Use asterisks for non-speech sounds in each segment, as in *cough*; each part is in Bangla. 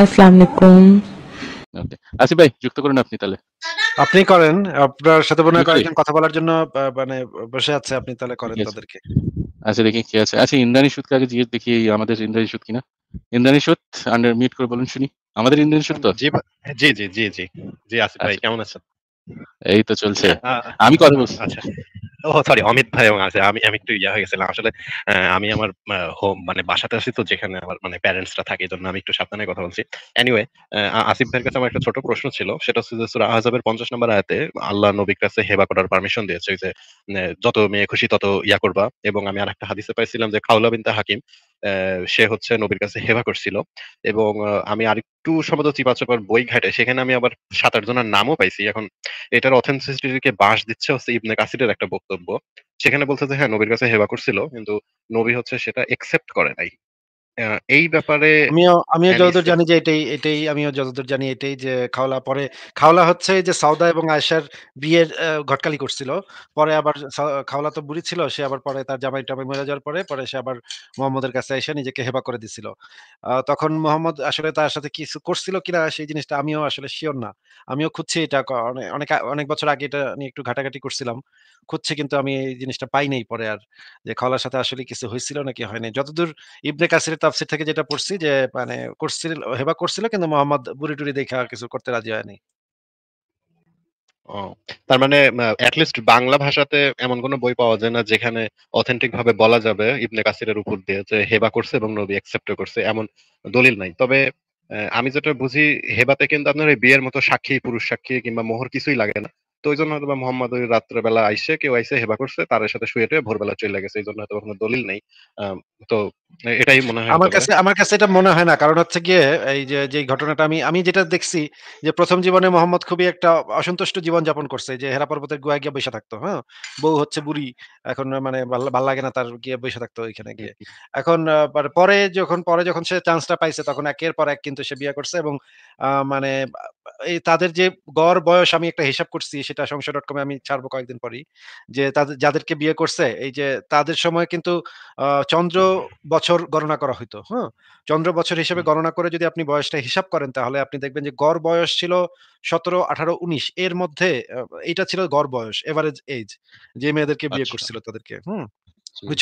আসসালামু আলাইকুম ভাই যুক্ত করেন আপনি তাহলে আপনি করেন আপনার সাথে মনে হয় কথা বলার জন্য মানে বসে আছে আপনি তাহলে করেন তাদেরকে আচ্ছা দেখি কি আছে আচ্ছা ইন্দ্রাণী সুদকে আগে জিজ্ঞেস দেখি আমাদের ইন্দ্রাণী সুদ কিনা ইন্দ্রাণী সুদ আন্ডার মিউট করে বলুন শুনি আমাদের ইন্দ্রাণী সুদ তো জি জি জি জি জি আসিফ ভাই আচ্ছা। কেমন আছেন এই তো চলছে আমি কথা বলছি আচ্ছা ও সরি অমিত ভাই এবং আছে আমি আমি একটু ইয়া হয়ে গেছিলাম আসলে আমি আমার হোম মানে বাসাতে আছি তো যেখানে আমার মানে প্যারেন্টসরা থাকে এই জন্য আমি একটু সাবধানে কথা বলছি এনিওয়ে আসিফ ভাইয়ের কাছে আমার একটা ছোট প্রশ্ন ছিল সেটা হচ্ছে যে সুরা পঞ্চাশ নম্বর আয়াতে আল্লাহ নবীর কাছে হেবা করার পারমিশন দিয়েছে যে যত মেয়ে খুশি তত ইয়া করবা এবং আমি আর একটা হাদিসে পাইছিলাম যে খাউলা বিনতা হাকিম সে হচ্ছে নবীর কাছে হেবা করছিল এবং আমি আরেকটু সম্ভবত চিপাচপার বই ঘাটে সেখানে আমি আবার সাত আট জনের নামও পাইছি এখন এটার অথেন্টিসিটিকে বাঁশ দিচ্ছে হচ্ছে ইবনে কাসিরের একটা বক্তব্য সেখানে বলছে যে হ্যাঁ নবীর কাছে হেবা করছিল কিন্তু নবী হচ্ছে সেটা একসেপ্ট করে নাই এই ব্যাপারে আমিও আমিও হ্যাঁ, যতদূর জানি যে এটাই এটাই আমিও যতদূর জানি এটাই যে খাওলা পরে খাওলা হচ্ছে যে সাউদা এবং আয়েশার বিয়ের ঘটকালি করছিল পরে আবার খাওলা তো বুড়ি ছিল সে আবার পরে তার জামাই টামাই মরে যাওয়ার পরে পরে সে আবার মোহাম্মদের কাছে এসে নিজেকে হেবা করে দিছিল তখন মোহাম্মদ আসলে তার সাথে কিছু করছিল কিনা সেই জিনিসটা আমিও আসলে শিওর না আমিও খুঁজছি এটা অনেক অনেক বছর আগে এটা নিয়ে একটু ঘাটাঘাটি করছিলাম খুঁজছি কিন্তু আমি এই জিনিসটা পাই নাই পরে আর যে খাওলার সাথে আসলে কিছু হয়েছিল নাকি হয়নি যতদূর ইবনে কাসির তাফসির থেকে যেটা পড়ছি যে মানে করছিল হেবা করছিল কিন্তু মোহাম্মদ বুড়ি দেখা কিছু করতে রাজি হয়নি তার মানে অ্যাটলিস্ট বাংলা ভাষাতে এমন কোন বই পাওয়া যায় না যেখানে অথেন্টিক ভাবে বলা যাবে ইবনে কাসিরের উপর দিয়ে যে হেবা করছে এবং নবী অ্যাকসেপ্ট করছে এমন দলিল নাই তবে আমি যেটা বুঝি হেবাতে কিন্তু আপনার এই বিয়ের মতো সাক্ষী পুরুষ সাক্ষী কিংবা মোহর কিছুই লাগে না তো ওই জন্য হয়তো মোহাম্মদ ওই রাত্রেবেলা আইসে কেউ আইসে হেবা করছে তার সাথে শুয়ে টুয়ে ভোরবেলা চলে গেছে এই জন্য হয়তো কোনো দলিল নেই তো এটাই মনে হয় আমার কাছে আমার কাছে এটা মনে হয় না কারণ হচ্ছে গিয়ে এই যে যে ঘটনাটা আমি আমি যেটা দেখছি যে প্রথম জীবনে মোহাম্মদ খুবই একটা অসন্তুষ্ট জীবন যাপন করছে যে হেরা পর্বতের গোয়া গিয়ে বসে থাকতো হ্যাঁ বউ হচ্ছে বুড়ি এখন মানে ভাল লাগে না তার গিয়ে বসে থাকতো ওইখানে গিয়ে এখন পরে যখন পরে যখন সে চান্সটা পাইছে তখন একের পর এক কিন্তু সে বিয়ে করছে এবং মানে তাদের যে গড় বয়স আমি একটা হিসাব করছি সেটা যেটা সংসার ডট কমে আমি ছাড়বো কয়েকদিন পরই যে তাদের যাদেরকে বিয়ে করছে এই যে তাদের সময় কিন্তু চন্দ্র বছর গণনা করা হইতো হ্যাঁ চন্দ্র বছর হিসেবে গণনা করে যদি আপনি বয়সটা হিসাব করেন তাহলে আপনি দেখবেন যে গড় বয়স ছিল সতেরো আঠারো উনিশ এর মধ্যে এটা ছিল গড় বয়স এভারেজ এজ যে মেয়েদেরকে বিয়ে আচ্ছা। করছিল তাদেরকে হুম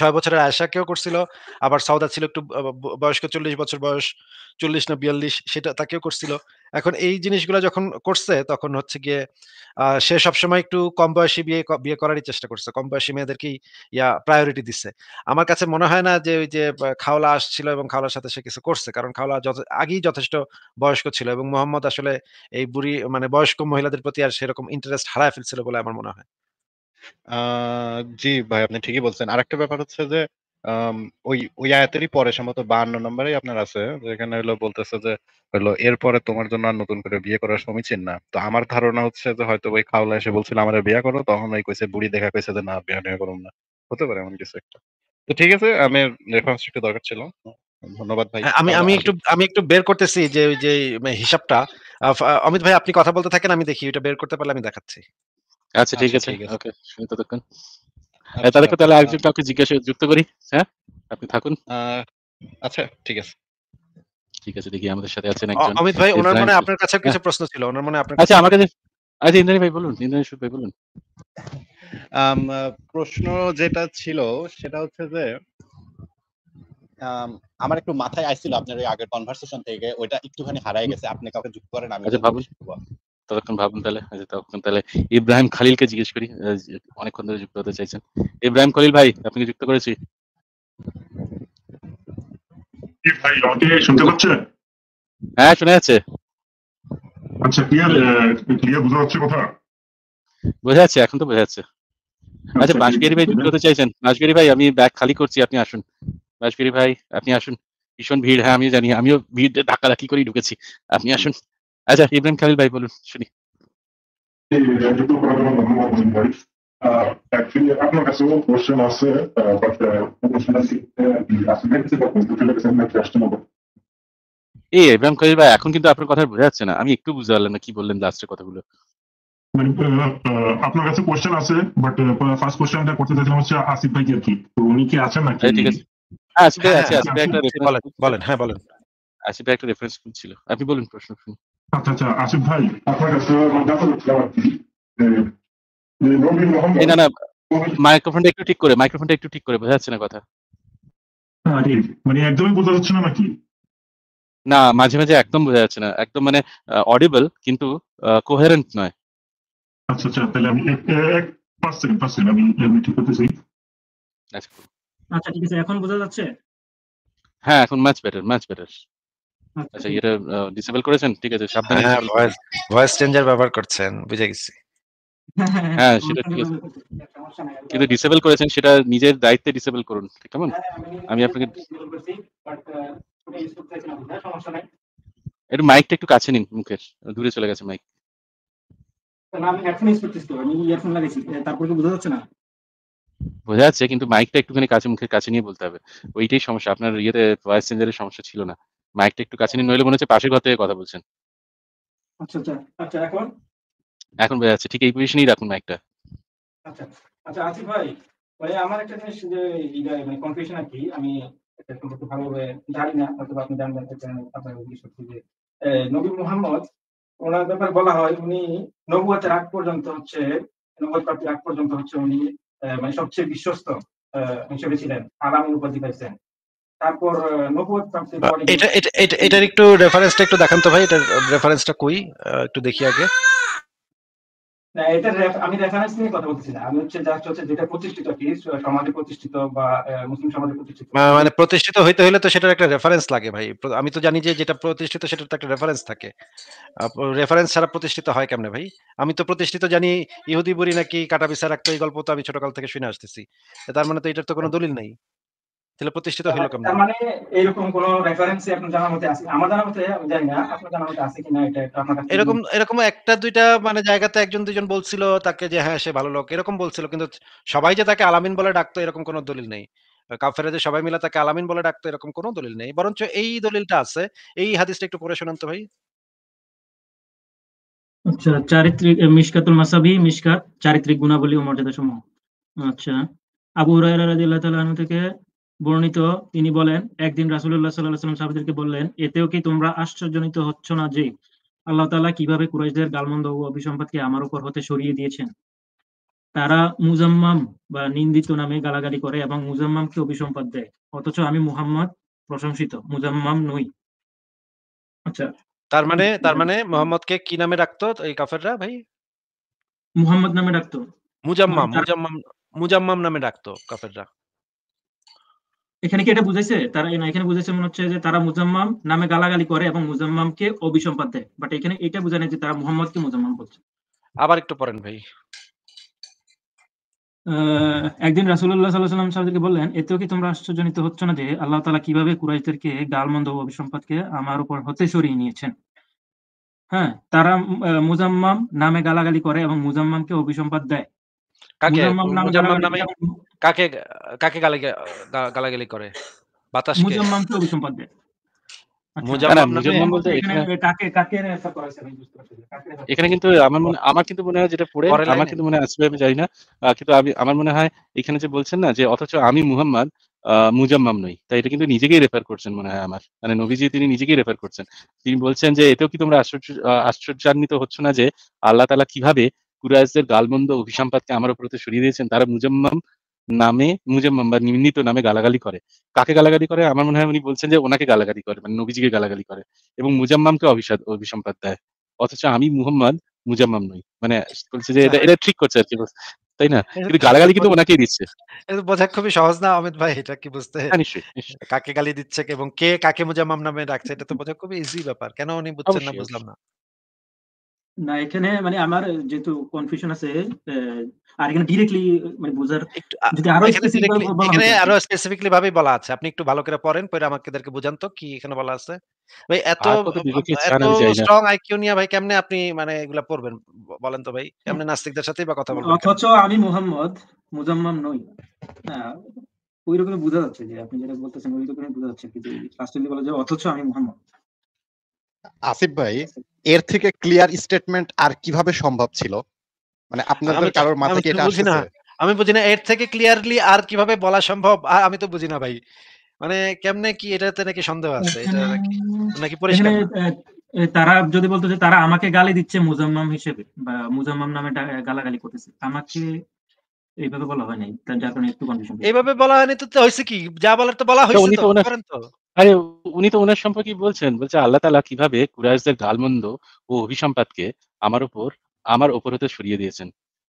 ছয় বছরের কেউ করছিল আবার সৌদা ছিল একটু বয়স্ক চল্লিশ বছর বয়স চল্লিশ না বিয়াল্লিশ সেটা তাকেও করছিল এখন এই জিনিসগুলো যখন করছে তখন হচ্ছে গিয়ে সে সবসময় একটু কম বয়সী বিয়ে বিয়ে করারই চেষ্টা করছে কম বয়সী মেয়েদেরকেই ইয়া প্রায়োরিটি দিচ্ছে আমার কাছে মনে হয় না যে ওই যে খাওলা আসছিল এবং খাওলার সাথে সে কিছু করছে কারণ খাওলা আগেই যথেষ্ট বয়স্ক ছিল এবং মোহাম্মদ আসলে এই বুড়ি মানে বয়স্ক মহিলাদের প্রতি আর সেরকম ইন্টারেস্ট হারায় ফেলছিল বলে আমার মনে হয় আহ জি ভাই আপনি ঠিকই বলছেন। আরেকটা ব্যাপার হচ্ছে যে আম ওই ওই আয়াতেরই পরে সম্ভবত বান্ন নম্বরে আপনার আছে। যেখানে হইলো বলতেছে যে হইলো এরপরে তোমার জন্য আর নতুন করে বিয়ে করার সমীচীন না। তো আমার ধারণা হচ্ছে যে হয়তো ওই খাওলা এসে বলছিল আমারে বিয়া করো। তখন ওই কইছে বুড়ি দেখা কইছে যে না বিযা নেওয়া করুম না। হতে পারে এমন কিছু একটা। তো ঠিক আছে আমি রেফারেন্স একটু দরকার ছিল। ধন্যবাদ ভাই। হ্যাঁ, আমি আমি একটু আমি একটু বের করতেছি যে ওই যে হিসাবটা। আ ফা অমিত ভাই আপনি কথা বলতে থাকেন আমি দেখি এটা বের করতে পারলে আমি দেখাচ্ছি। আচ্ছা, আচ্ছা ঠিক আছে ওকে শুনি ততক্ষণ আচ্ছা, হ্যাঁ, তাদেরকে তাহলে একজন আচ্ছা। কাউকে জিজ্ঞাসা যুক্ত করি হ্যাঁ আপনি থাকুন আচ্ছা ঠিক আছে ঠিক আছে দেখি আমাদের সাথে আছেন একজন অমিত ভাই ওনার মনে আপনার কাছে কিছু হ্যাঁ। প্রশ্ন ছিল ওনার মনে আপনার আচ্ছা আমার কাছে আচ্ছা ইন্দ্রনী ভাই বলুন ইন্দ্রনী ইন্দ্রানী ভাই বলুন প্রশ্ন যেটা ছিল সেটা হচ্ছে যে আমার একটু মাথায় আইছিল আপনার ওই আগের কনভারসেশন থেকে ওইটা একটুখানি হারাই গেছে আপনি কাউকে যুক্ত করেন আমি আচ্ছা ভাবুন ততক্ষণ ভাবুন তাহলে ততক্ষণ তাহলে ইব্রাহিম খালিলকে জিজ্ঞেস করি অনেকক্ষণ ধরে যুক্ত হতে চাইছেন ইব্রাহিম খালিল ভাই আপনাকে যুক্ত করেছি ভাই শুনতে পাচ্ছেন হ্যাঁ শোনা যাচ্ছে আচ্ছা ক্লিয়ার ক্লিয়ার বোঝা যাচ্ছে কথা বোঝা যাচ্ছে এখন তো বোঝা যাচ্ছে আচ্ছা, আচ্ছা বাঁশগিরি ভাই যুক্ত হতে চাইছেন বাঁশগিরি ভাই আমি ব্যাগ খালি করছি আপনি আসুন বাঁশগিরি ভাই আপনি আসুন ভীষণ ভিড় হ্যাঁ আমিও জানি আমিও ভিড় ধাক্কাধাক্কি করেই ঢুকেছি আপনি আসুন আচ্ছা, আচ্ছা ইব্রাহিম খালিল ভাই বলুন শুনি এই ইব্রাহিম খালিল ভাই এখন কিন্তু আপনার কথা বোঝা যাচ্ছে না আমি একটু বুঝতে পারলাম না কি বললেন লাস্টের কথাগুলো মানে, আপনার কাছে কোশ্চেন আছে বাট ফার্স্ট কোশ্চেনটা করতে চাইছিলাম হচ্ছে আসিফ ভাই কি তো উনি কি আছেন নাকি আচ্ছা, ঠিক হ্যাঁ, হ্যাঁ, আছে আসিফ ভাই আছে হ্যাঁ, আসিফ ভাই একটা বলেন হ্যাঁ বলেন আসিফ ভাই একটা রেফারেন্স ছিল আপনি বলুন প্রশ্ন শুনুন আচ্ছা আচ্ছা মাইক্রোফোনটা একটু ঠিক করে মাইক্রোফোনটা একটু ঠিক করে বোঝা যাচ্ছে না কথা হ্যাঁ, মানে একদমই না মাঝে মাঝে একদম বোঝা যাচ্ছে না একদম মানে অডিবল কিন্তু কোহেরেন্ট নয় আচ্ছা আচ্ছা তাহলে আমি এক পাঁচ সেকেন্ড পাঁচ সেকেন্ড আমি আমি ঠিক করতেছি আচ্ছা।, আচ্ছা ঠিক আছে এখন বোঝা যাচ্ছে হ্যাঁ এখন ম্যাচ বেটার ম্যাচ বেটার আচ্ছা এটা ডিসেবল করেছেন ঠিক আছে সাবধানে হ্যাঁ ভয়েস ভয়েস চেঞ্জার ব্যবহার করছেন বুঝে গেছি হ্যাঁ সেটা ঠিক আছে কিন্তু ডিসেবল করেছেন সেটা নিজের দায়িত্বে ডিসেবল করুন ঠিক কেমন আমি আপনাকে একটু মাইকটা একটু কাছে নিন মুখের দূরে চলে গেছে মাইক আমি হেডফোন ইউজ করতেছি তো আমি ইয়ারফোন লাগাইছি তারপরে বোঝা যাচ্ছে না বোঝা যাচ্ছে কিন্তু মাইকটা একটুখানি কাছে মুখের কাছে নিয়ে বলতে হবে ওইটাই সমস্যা আপনার ইয়েতে ভয়েস চেঞ্জারের সমস্যা ছিল না মাইকটা একটু কাছে নিয়ে নইলে মনে হচ্ছে পাশের ঘর থেকে কথা বলছেন আচ্ছা আচ্ছা আচ্ছা এখন এখন বোঝা যাচ্ছে ঠিক এই পজিশনেই রাখুন মাইকটা আচ্ছা আচ্ছা আসিফ ভাই ভাই আমার একটা জিনিস যে ইয়ে, মানে কনফিউশন আর কি আমি এটা সম্পর্কে ভালোভাবে জানি না হয়তো আপনি জানবেন আপনার সত্যি যে নবী মোহাম্মদ ওনার ব্যাপারে বলা হয় উনি নবুয়াতের আগ পর্যন্ত হচ্ছে নবুয়াত প্রাপ্তির আগ পর্যন্ত হচ্ছে উনি মানে সবচেয়ে বিশ্বস্ত হিসেবে ছিলেন আরামের উপাধি পাইছেন তারপর এটার একটু রেফারেন্সটা একটু দেখান তো ভাই এটার রেফারেন্সটা কই একটু দেখি আগে না এটা আমি রেফারেন্স নিয়ে কথা আমি হচ্ছে জাস্ট হচ্ছে যেটা প্রতিষ্ঠিত কি সমাজে প্রতিষ্ঠিত বা মুসলিম সমাজে প্রতিষ্ঠিত মানে প্রতিষ্ঠিত হইতে হলে তো সেটার একটা রেফারেন্স লাগে ভাই আমি তো জানি যে যেটা প্রতিষ্ঠিত সেটার তো একটা রেফারেন্স থাকে রেফারেন্স ছাড়া প্রতিষ্ঠিত হয় কেমনে ভাই আমি তো প্রতিষ্ঠিত জানি ইহুদি বুড়ি নাকি কাটা বিছা রাখতো এই গল্প তো আমি ছোটকাল থেকে শুনে আসতেছি তার মানে তো এটার তো কোনো দলিল নাই তাহলে প্রতিষ্ঠিত হলো কেমন মানে এরকম কোন রেফারেন্সই আপনি জানার মতে আছে আমার জানার মতে আমি জানি না আপনার জানার মতে আছে কিনা এটা একটু আপনার কাছে এরকম এরকম একটা দুইটা মানে জায়গাতে একজন দুইজন বলছিল তাকে যে হ্যাঁ সে ভালো লোক এরকম বলছিল কিন্তু সবাই যে তাকে আলামিন বলে ডাকতো এরকম কোনো দলিল নেই কাফেরা যে সবাই মিলে তাকে আলামিন বলে ডাকতো এরকম কোনো দলিল নেই বরঞ্চ এই দলিলটা আছে এই হাদিসটা একটু পড়ে শোনান তো ভাই আচ্ছা চারিত্রিক মিশকাতুল মাসাবি মিশকাত চারিত্রিক গুণাবলী ও মর্যাদা সমূহ আচ্ছা আবু হুরায়রা রাদিয়াল্লাহু তাআলা থেকে বর্ণিত তিনি বলেন একদিন রাসুল্লাহ সাল্লাহ সাল্লাম সাহাবিদেরকে বললেন এতেও কি তোমরা আশ্চর্যজনিত হচ্ছ না যে আল্লাহ তালা কিভাবে কুরাইশদের গালমন্দ ও অভিসম্পাদকে আমার উপর হতে সরিয়ে দিয়েছেন তারা মুজাম্মাম বা নিন্দিত নামে গালাগালি করে এবং মুজাম্মামকে অভিসম্পাদ দেয় অথচ আমি মুহাম্মদ প্রশংসিত মুজাম্মাম নই আচ্ছা তার মানে তার মানে মোহাম্মদকে কি নামে রাখতো এই কাফেররা ভাই মুহাম্মদ নামে ডাকতো মুজাম্মাম মুজাম্মাম মুজাম্মাম নামে ডাকতো কাফেররা এখানে কি এটা বুঝাইছে তারা এখানে বুঝাইছে মনে হচ্ছে যে তারা মুজাম্মাম নামে গালাগালি করে এবং মুজাম্মামকে অবিসম্পাদ দেয় বাট এখানে এটা বুঝায় নাই যে তারা মুহাম্মদকে মুজাম্মাম বলছে আবার একটু পড়েন ভাই একদিন রাসুল্লাহ সাল্লাহ সাল্লাম সাহেবকে বললেন এতেও কি তোমরা আশ্চর্যজনিত হচ্ছ না যে আল্লাহ তালা কিভাবে কুরাইশদেরকে গালমন্দ অভিসম্পাদকে আমার উপর হতে সরিয়ে নিয়েছেন হ্যাঁ তারা মুজাম্মাম নামে গালাগালি করে এবং মুজাম্মামকে অভিসম্পাদ দেয় মুজাম্মাম নামে কাকে কাকে গালি গালাগালি করে বাতাসকে আচ্ছা, এখানে কিন্তু আমার মনে আমার কিন্তু মনে হয় যেটা পড়ে আমার কিন্তু মনে হয় আমি জানি না কিন্তু আমি আমার মনে হয় এখানে যে বলছেন না যে অথচ আমি মুহাম্মদ মুজাম্মাম নই তাই এটা কিন্তু নিজেকেই রেফার করছেন মনে হয় আমার মানে নবীজি তিনি নিজেকেই রেফার করছেন তিনি বলছেন যে এতেও কি তোমরা আশ্চর্য আশ্চর্যান্বিত হচ্ছ না যে আল্লাহ তালা কিভাবে কুরাইশদের গালমন্দ অভিসম্পাদকে আমার উপরতে সরিয়ে দিয়েছেন তারা মুজাম্মাম নামে মানে নিম্নিত নামে গালাগালি করে কাকে গালাগালি করে আমার মনে হয় উনি বলছেন যে ওনাকে গালাগালি করে মানে নবীজিকে গালাগালি করে এবং মুজাম্মামকে অভিশাদ অভিসম্পাদ দেয় অথচ আমি মুহাম্মদ মুজাম্মাম নই মানে বলছে যে এটা আচ্ছা। এটা ঠিক করছে আর কি তাই না কিন্তু গালাগালি কিন্তু ওনাকেই দিচ্ছে বোঝা খুবই সহজ না অমিত ভাই এটা কি বুঝতে হ্যাঁ, কাকে গালি দিচ্ছে এবং কে কাকে মুজাম্মাম নামে ডাকছে এটা তো বোঝা খুবই ইজি ব্যাপার কেন উনি বুঝছেন না বুঝলাম না না এখানে মানে আমার যেহেতু কনফিউশন আছে আর এখানে ডিরেক্টলি মানে যদি আরো এখানে আরো স্পেসিফিকলি ভাবে বলা আছে আপনি একটু ভালো করে পড়েন পরে আমাদেরকে বুঝান তো কি এখানে বলা আছে ভাই এত এত স্ট্রং আইকিউ নিয়ে ভাই কেমনে আপনি মানে এগুলা পড়বেন বলেন তো ভাই কেমনে নাস্তিকদের সাথে বা কথা বলবেন অথচ আমি মোহাম্মদ মুজাম্মাম নই ওই বোঝা যাচ্ছে যে আপনি যেটা বলতেছেন বোঝা যাচ্ছে কিন্তু লাস্টে বলা যায় অথচ আমি মোহাম্মদ আসিফ ভাই এর থেকে ক্লিয়ার স্টেটমেন্ট আর কিভাবে সম্ভব ছিল মানে আপনাদের কারোর মাথায় কি এটা আসছে আমি বুঝি না এর থেকে ক্লিয়ারলি আর কিভাবে বলা সম্ভব আমি তো বুঝি না ভাই মানে কেমনে কি এটাতে নাকি সন্দেহ আছে এটা নাকি নাকি পরিষ্কার তারা যদি বলতো যে তারা আমাকে গালি দিচ্ছে মুজাম্মাম হিসেবে বা মুজাম্মাম নামে গালাগালি করতেছে আমাকে এইভাবে বলা হয় নাই তার কারণে একটু কনফিউশন এইভাবে বলা হয়নি তো হয়েছে কি যা বলার তো বলা হয়েছে তো করেন তো আরে উনি তো ওনার সম্পর্কে বলছেন বলছে আল্লাহ তালা কিভাবে কুরাইশদের গালমন্দ ও অভিসম্পাদকে আমার উপর আমার ওপর হতে সরিয়ে দিয়েছেন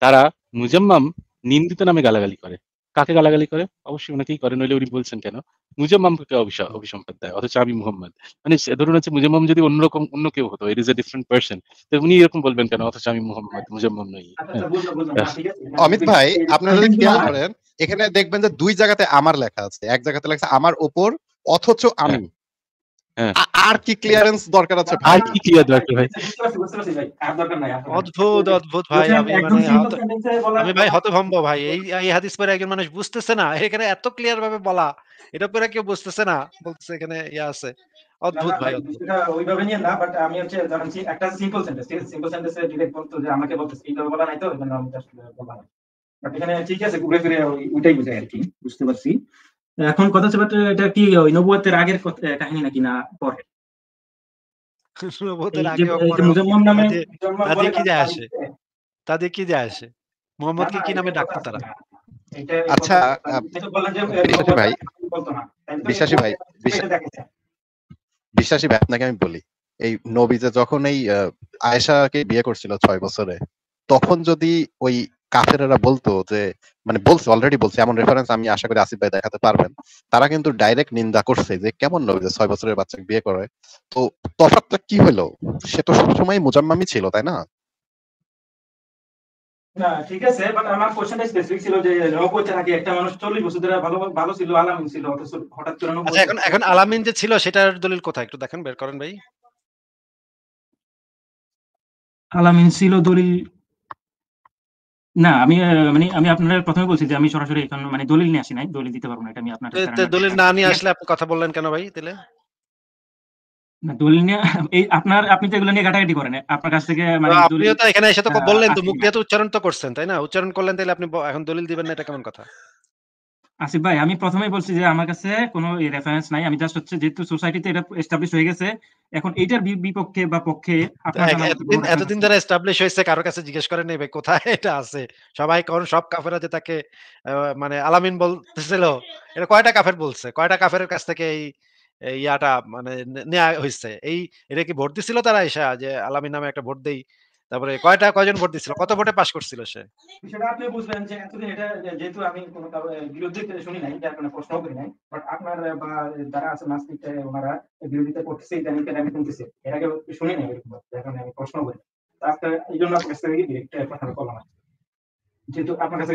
তারা মুজাম্মাম নিন্দিত নামে গালাগালি করে কাকে গালাগালি করে অবশ্যই ওনাকেই করে নইলে উনি বলছেন কেন মুজাম্মামকে অভিসম্পাদ দেয় অথচ আমি মুহাম্মদ মানে ধরুন হচ্ছে মুজাম্মাম যদি অন্যরকম অন্য কেউ হতো it is a different person তো উনি এরকম বলবেন কেন অথচ আমি মুহম্মদ মুজাম্মাম নই আচ্ছা, আচ্ছা, হ্যাঁ। অমিত ভাই আপনারা যদি খেয়াল আচ্ছা। করেন এখানে দেখবেন যে দুই জায়গাতে আমার লেখা আছে এক জায়গাতে লেখা আমার ওপর অথচ হ্যাঁ। আমি হ্যাঁ। আর কি ক্লিয়ারেন্স দরকার আছে আর কি ক্লিয়ার দরকার ভাই অদ্ভুত অদ্ভুত ভাই মানে আমি ভাই হতভম্ব ভাই এই এই হাদিস পরে একজন মানুষ বুঝতেছে না এখানে এত ক্লিয়ার ভাবে বলা এটা পরে কেউ বুঝতেছে না বলতেছে এখানে ইয়া আছে অদ্ভুত ভাই ওইভাবে নিয়ে না বাট আমি হচ্ছে ধরেন একটা সিম্পল সেন্টেন্স ঠিক সিম্পল সেন্টেন্সে ডিরেক্ট বলতো যে আমাকে বলতেছে এইভাবে বলা নাই তো এখানে আমি জাস্ট বলা বাট এখানে ঠিক আছে ঘুরে ফিরে ওইটাই বুঝাই আর কি বুঝতে পারছি এখন কথা হচ্ছে এটা কি ওই নবুয়তের আগের কাহিনী নাকি না পরে *laughs* আচ্ছা বিশ্বাসী ভাই বিশ্বাসী ভাই বিশ্বাসী ভাই আপনাকে আমি বলি এই নবী যে যখন এই আয়েশাকে বিয়ে করছিল ছয় বছরে তখন যদি ওই কাফেরেরা বলতো যে মানে বলছে অলরেডি বলছে এমন রেফারেন্স আমি আশা করি আসিফ ভাই দেখাতে পারবেন তারা কিন্তু ডাইরেক্ট নিন্দা করছে যে কেমন নবী যে ছয় বছরের বাচ্চাকে বিয়ে করে তো তফাতটা কি হলো সে তো সবসময় মুজাম্মামি ছিল তাই না না ঠিক আছে আমার কোশ্চেনটা স্পেসিফিক ছিল যে নাকি একটা মানুষ চল্লিশ বছর ধরে ভালো ভালো ছিল আলামিন ছিল অথচ হঠাৎ চুরানব্বই আচ্ছা, এখন এখন আলামিন যে ছিল সেটার দলিল কোথায় একটু দেখেন বের করেন ভাই আলামিন ছিল দলিল না আমি মানে আমি আপনার প্রথমে বলছি যে আমি সরাসরি এখন মানে দলিল নিয়ে আসি নাই দলিল দিতে পারবো না এটা আমি আপনার দলিল না নিয়ে আসলে আপনি কথা বললেন কেন ভাই তাহলে না দলিল নিয়ে এই আপনার আপনি তো এগুলো নিয়ে গাটাগাটি করেন আপনার কাছ থেকে মানে আপনি তো এখানে এসে তো হ্যাঁ, বললেন তো মুখ দিয়ে তো উচ্চারণ তো করছেন তাই না উচ্চারণ করলেন তাহলে আপনি এখন দলিল দিবেন না এটা কেমন কথা আসিফ ভাই আমি প্রথমেই বলছি যে আমার কাছে কোনো রেফারেন্স নাই আমি জাস্ট হচ্ছে যেহেতু সোসাইটিতে এটা এস্টাবলিশ হয়ে গেছে এখন এটার বিপক্ষে বা পক্ষে হ্যাঁ, এতদিন ধরে এস্টাবলিশ হয়েছে কারো কাছে জিজ্ঞেস করে নেবে কোথায় এটা আছে সবাই কোন সব কাফেরা যে তাকে মানে আলামিন বলতেছিল এটা কয়টা কাফের বলছে কয়টা কাফের কাছ থেকে এই ইয়াটা মানে নেওয়া হয়েছে এই এটা কি ভোট দিছিল তারা এসা যে আলামিন নামে একটা ভোট দেই তারপরে কয়টা কয়জন ভোট দিছিল কত ভোটে পাশ করছিল সে সেটা আপনি বুঝলেন যে এতদিন এটা যেহেতু আমি কোন বিরোধী শুনি নাই যার কারণে প্রশ্ন করি নাই বাট আপনার বা যারা আছে নাস্তিক ওনারা বিরোধিতা করতেছে এটা নিয়ে আমি শুনতেছি এর আগে শুনি নাই এরকম যার কারণে আমি প্রশ্ন করি আজকে এই জন্য আপনার কাছে কথা বললাম যেহেতু আপনার কাছে